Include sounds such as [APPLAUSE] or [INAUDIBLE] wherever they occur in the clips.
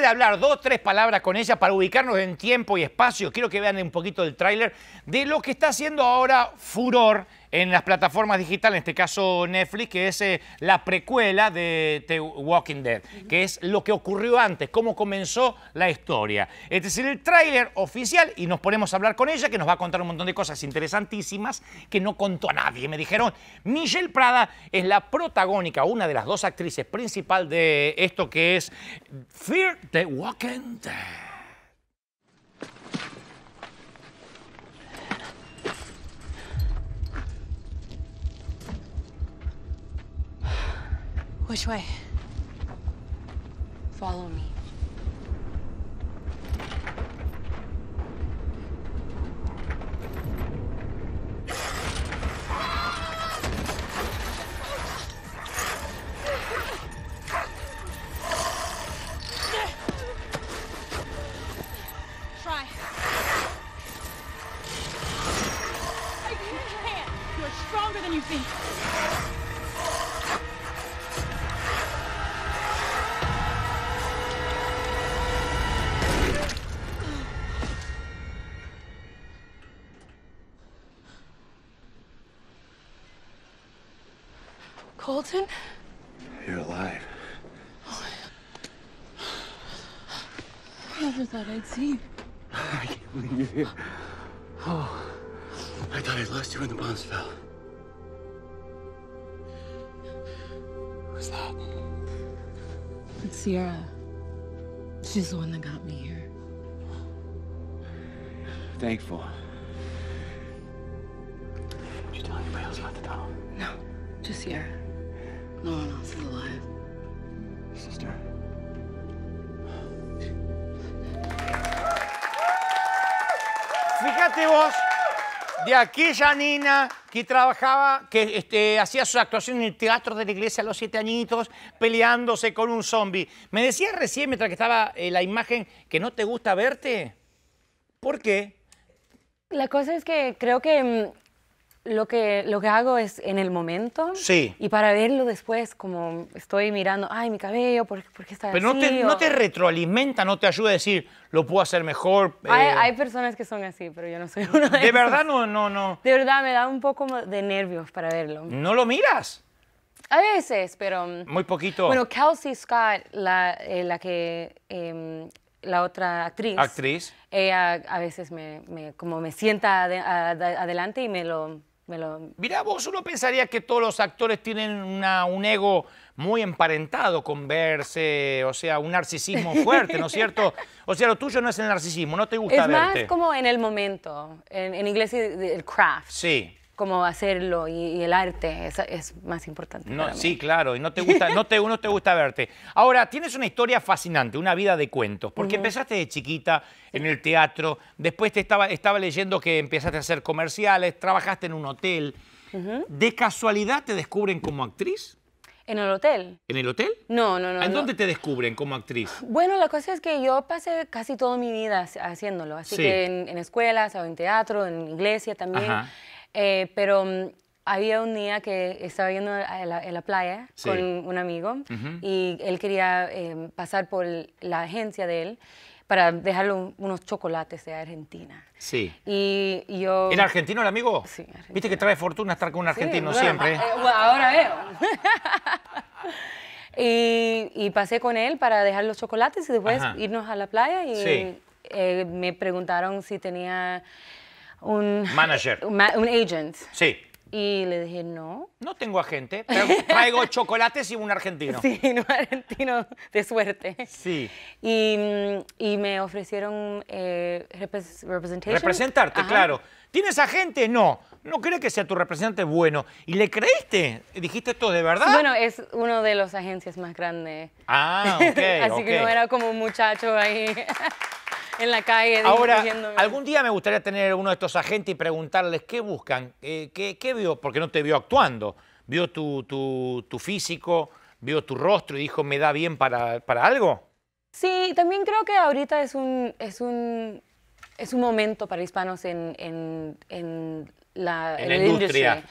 de hablar dos, tres palabras con ella para ubicarnos en tiempo y espacio, quiero que vean un poquito el tráiler de lo que está haciendo ahora furor en las plataformas digitales, en este caso Netflix, que es eh, la precuela de The Walking Dead, que es lo que ocurrió antes, cómo comenzó la historia. Es decir, el tráiler oficial y nos ponemos a hablar con ella, que nos va a contar un montón de cosas interesantísimas que no contó a nadie. Me dijeron, Michelle Prada es la protagónica, una de las dos actrices principales de esto que es Fear the Walking Dead. Which way? Follow me. Colton? You're alive. Oh, I never thought I'd see you. I can't believe you're here. Oh, I thought I'd lost you when the bombs fell. Who's that? It's Sierra. She's the one that got me here. Thankful. Did you tell anybody else about the tunnel? No, just Sierra. No no, no, Sister. Fíjate vos, de aquella nina que trabajaba, que este, hacía su actuación en el teatro de la iglesia a los siete añitos, peleándose con un zombie. Me decías recién, mientras que estaba eh, la imagen, que no te gusta verte. ¿Por qué? La cosa es que creo que mm, lo que, lo que hago es en el momento. Sí. Y para verlo después, como estoy mirando, ay, mi cabello, ¿por, qué está así? Pero no, te retroalimenta, no te ayuda a decir, lo puedo hacer mejor. Hay, eh. personas que son así, pero yo no soy [LAUGHS] una de ¿De verdad no, no, no? De verdad, me da un poco de nervios para verlo. ¿No lo miras? A veces, pero... Mm, Muy poquito. Bueno, Kelsey Scott, la, eh, que... Em, la otra actriz. Actriz. Ella a veces me, como me sienta adelante y me lo vos uno pensaría que todos los actores tienen una, un ego muy emparentado con verse, o sea, un narcisismo [LAUGHS] fuerte, ¿no es cierto? O sea, lo tuyo no es el narcisismo, no te gusta verte. Es más como en el momento, en, en inglés el craft. Sí cómo hacerlo y, el arte es, más importante. sí, claro, y no te gusta, no te, uno te gusta verte. Ahora, tienes una historia fascinante, una vida de cuentos, porque empezaste de chiquita en el teatro, después te estaba, estaba leyendo que empezaste a hacer comerciales, trabajaste en un hotel. ¿De casualidad te descubren como actriz? ¿En el hotel? ¿En el hotel? No, no, no. ¿En dónde te descubren como actriz? Bueno, la cosa es que yo pasé casi toda mi vida haciéndolo, así que en, en, escuelas, o en teatro, en iglesia también. Eh, pero mm, había un día que estaba yendo a la, playa con un amigo y él quería em, pasar por la agencia de él para dejarle unos chocolates de Argentina. Sí. Y, yo... ¿Era argentino el amigo? Sí, Viste que trae fortuna estar con un argentino siempre. Eh, ahora veo. [LAUGHS] y, pasé con él para dejar los chocolates y después irnos a la playa y eh, me preguntaron si tenía un... Manager. [LAUGHS] Un, agent. Sí. Y le dije, no. No tengo agente. Traigo, [LAUGHS] chocolates y un argentino. Sí, un argentino de suerte. Sí. Y, mm, me ofrecieron eh, representación. Representarte, claro. ¿Tienes agente? No. ¿No crees que sea tu representante bueno? ¿Y le creíste? ¿Dijiste esto de verdad? Bueno, es uno de las agencias más grandes. Ah, [LAUGHS] ok. Así que no era como un muchacho ahí en la calle. Ahora, algún día me gustaría tener uno de estos agentes y preguntarles qué buscan, qué, vio, porque no te vio actuando, vio tu, físico, vio tu rostro y dijo, ¿me da bien para, algo? Sí, también creo que ahorita es un, es un, es un momento para hispanos en, en, en la, industria.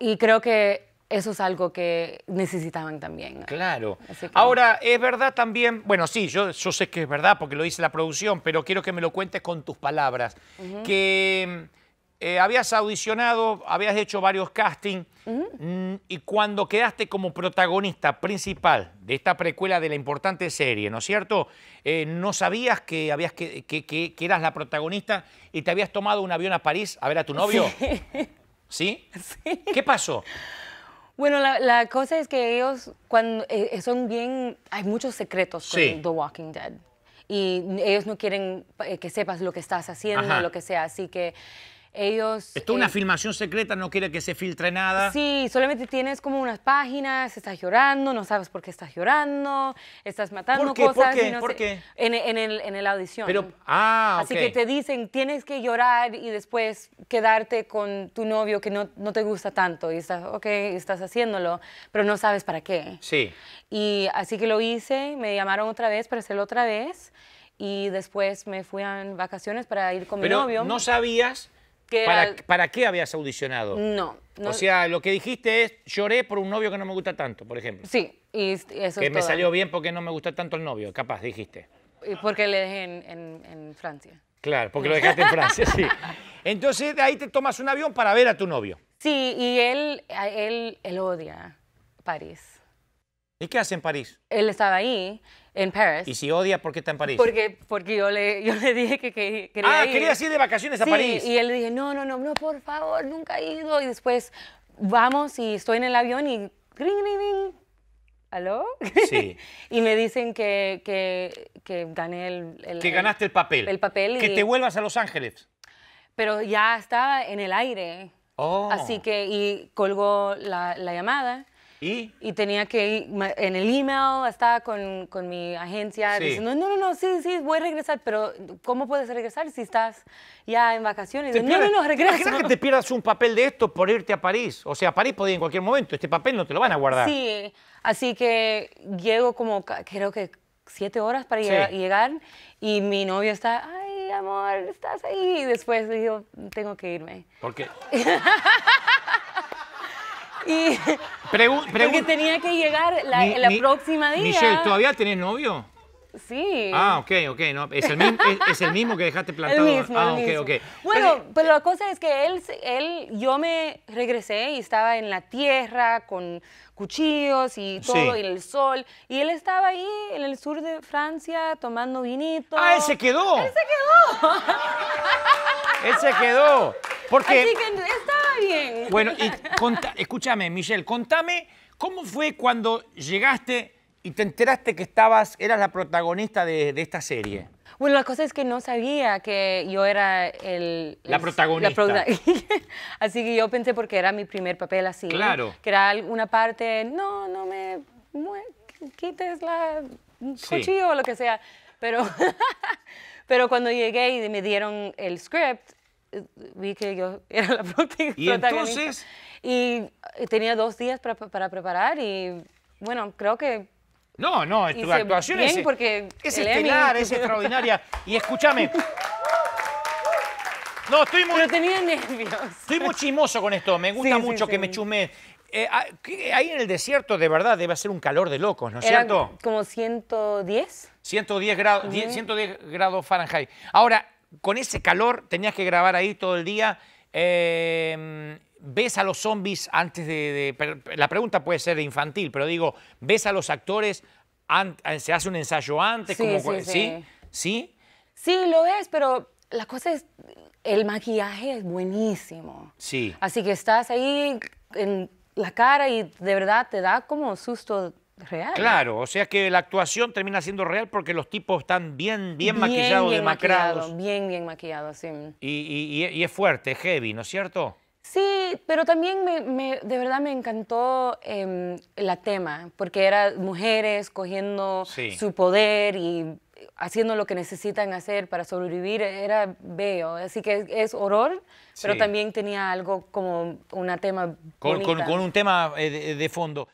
Y creo que eso es algo que necesitaban también. Claro. Ahora, es verdad también, bueno, sí, yo, yo sé que es verdad porque lo dice la producción, pero quiero que me lo cuentes con tus palabras, que eh, habías audicionado, habías hecho varios castings mm, y cuando quedaste como protagonista principal de esta precuela de la importante serie, ¿no es cierto? Eh, no sabías que, habías que, que, eras la protagonista y te habías tomado un avión a París a ver a tu novio. ¿Sí? ¿Sí? [LAUGHS] ¿Qué pasó? Bueno, la, cosa es que ellos cuando eh, eh, son bien, hay muchos secretos con The Walking Dead y ellos no quieren eh, que sepas lo que estás haciendo, o lo que sea, así que ellos... Esto es una eh, filmación secreta, no quiere que se filtre nada. Sí, solamente tienes como unas páginas, estás llorando, no sabes por qué estás llorando, estás matando cosas. ¿Por qué? No En, el, la audición. Ah, así que te dicen, tienes que llorar y después quedarte con tu novio que no, no te gusta tanto. Y estás, ok, estás haciéndolo, pero no sabes para qué. Sí. Y así que lo hice, me llamaron otra vez para hacerlo otra vez. Y después me fui a vacaciones para ir con mi novio. no sabías ¿Para, qué habías audicionado? No, O sea, lo que dijiste es, lloré por un novio que no me gusta tanto, por ejemplo. Sí, y eso Que me salió bien porque no me gusta tanto el novio, capaz, dijiste. Y porque le dejé en, en Francia. Claro, porque lo dejaste en Francia, sí. Entonces de ahí te tomas un avión para ver a tu novio. Sí, y él, él, él odia París. ¿Y qué hace en París? Él estaba ahí, en París. ¿Y si odia, por qué está en París? Porque, porque yo, le, yo le dije que, quería ah, ir. Ah, quería ir de vacaciones a sí, París. Y él le dije, no, no, no, no, por favor, nunca he ido. Y después vamos y estoy en el avión y... Ring, ring, ring. ¿Aló? Sí. [LAUGHS] y me dicen que, que, que gané el, Que ganaste el papel. El papel. Que te vuelvas a Los Ángeles. Pero ya estaba en el aire. Oh. Así que y colgó la, la llamada. ¿Y? ¿Y? tenía que ir en el email, estaba con, con mi agencia no, no, no, sí, sí, voy a regresar, pero ¿cómo puedes regresar si estás ya en vacaciones? No, no, no, no, regresa. que te pierdas un papel de esto por irte a París? O sea, a París podía ir en cualquier momento, este papel no te lo van a guardar. Sí, así que llego como, creo que siete horas para llegar y mi novio está, ay, amor, estás ahí. Y después digo, tengo que irme. ¿Por qué? [LAUGHS] Y [LAUGHS] porque tenía que llegar la, próxima día. Michelle, ¿todavía tenés novio? Sí. Ah, ok, ok. es, el mismo, que dejaste plantado. ah, Bueno, pero, la cosa es que él, él, yo me regresé y estaba en la tierra con cuchillos y todo, el sol. Y él estaba ahí en el sur de Francia tomando vinito. Ah, él se quedó. Él se quedó. él se quedó. Porque... Bueno, y escúchame, Michelle, contame cómo fue cuando llegaste y te enteraste que estabas, eras la protagonista de, esta serie. Bueno, la cosa es que no sabía que yo era el... La protagonista. [LAUGHS] así que yo pensé porque era mi primer papel así. Claro. Que era alguna parte, no, no me, quites la cuchillo o lo que sea. Pero, [LAUGHS] pero cuando llegué y me dieron el script, vi que yo [LAUGHS] era la protagonista. Y entonces... Y tenía dos días para, preparar y bueno, creo que no, no, tu actuación es, porque es estelar, [LAUGHS] es extraordinaria. Y escúchame. No, estoy muy. Pero tenía nervios. Estoy muy chismoso con esto. Me gusta mucho que me chumé. Eh, ah, ahí en el desierto, de verdad, debe ser un calor de locos, ¿no es cierto? Como 110. 110 grados, 110 grados Fahrenheit. Ahora, con ese calor tenías que grabar ahí todo el día. Em, ¿Ves a los zombies antes de, La pregunta puede ser infantil, pero digo, ¿ves a los actores? Eh, ¿Se hace un ensayo antes? Sí, sí, ¿sí? ¿sí? lo es, pero la cosa es, el maquillaje es buenísimo. Sí. Así que estás ahí en la cara y de verdad te da como susto Claro, o sea que la actuación termina siendo real porque los tipos están bien, bien, maquillados, demacrados. bien, bien maquillados, sí. Y, es fuerte, es heavy, ¿no es cierto? Sí, pero también me, de verdad me encantó em, la tema, porque eran mujeres cogiendo su poder y haciendo lo que necesitan hacer para sobrevivir era bello. Así que es, horror, pero también tenía algo como una tema. Con, con, un tema eh, de fondo.